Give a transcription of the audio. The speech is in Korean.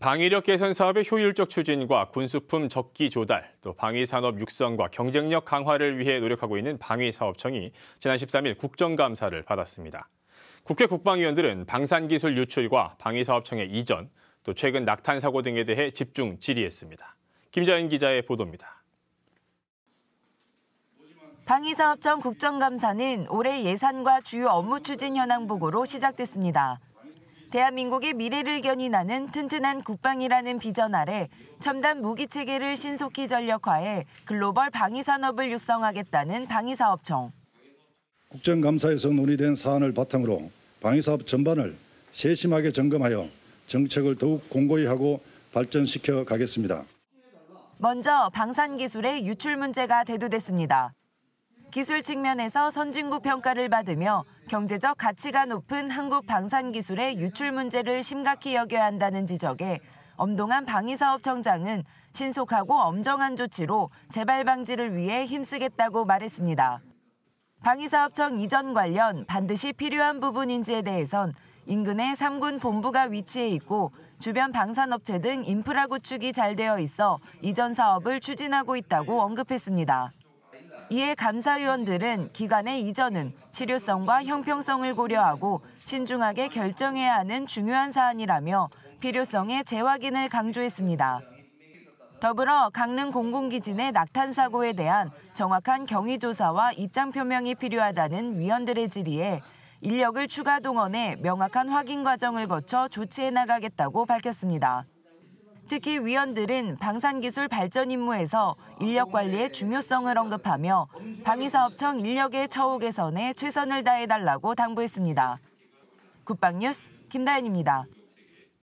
방위력 개선 사업의 효율적 추진과 군수품 적기 조달, 또 방위산업 육성과 경쟁력 강화를 위해 노력하고 있는 방위사업청이 지난 13일 국정감사를 받았습니다. 국회 국방위원들은 방산기술 유출과 방위사업청의 이전, 또 최근 낙탄 사고 등에 대해 집중 질의했습니다. 김자연 기자의 보도입니다. 방위사업청 국정감사는 올해 예산과 주요 업무 추진 현황 보고로 시작됐습니다. 대한민국의 미래를 견인하는 튼튼한 국방이라는 비전 아래 첨단 무기 체계를 신속히 전력화해 글로벌 방위 산업을 육성하겠다는 방위사업청. 국정감사에서 논의된 사안을 바탕으로 방위사업 전반을 세심하게 점검하여 정책을 더욱 공고히 하고 발전시켜 가겠습니다. 먼저 방산 기술의 유출 문제가 대두됐습니다. 기술 측면에서 선진국 평가를 받으며 경제적 가치가 높은 한국 방산 기술의 유출 문제를 심각히 여겨야 한다는 지적에 엄동한 방위사업청장은 신속하고 엄정한 조치로 재발 방지를 위해 힘쓰겠다고 말했습니다. 방위사업청 이전 관련 반드시 필요한 부분인지에 대해선 인근에 3군 본부가 위치해 있고 주변 방산업체 등 인프라 구축이 잘 되어 있어 이전 사업을 추진하고 있다고 언급했습니다. 이에 감사위원들은 기관의 이전은 실효성과 형평성을 고려하고 신중하게 결정해야 하는 중요한 사안이라며 필요성의 재확인을 강조했습니다. 더불어 강릉 공군기지 내 낙탄 사고에 대한 정확한 경위 조사와 입장 표명이 필요하다는 위원들의 질의에 인력을 추가 동원해 명확한 확인 과정을 거쳐 조치해 나가겠다고 밝혔습니다. 특히 위원들은 방산기술 발전 임무에서 인력 관리의 중요성을 언급하며 방위사업청 인력의 처우 개선에 최선을 다해달라고 당부했습니다. 국방뉴스 김다연입니다.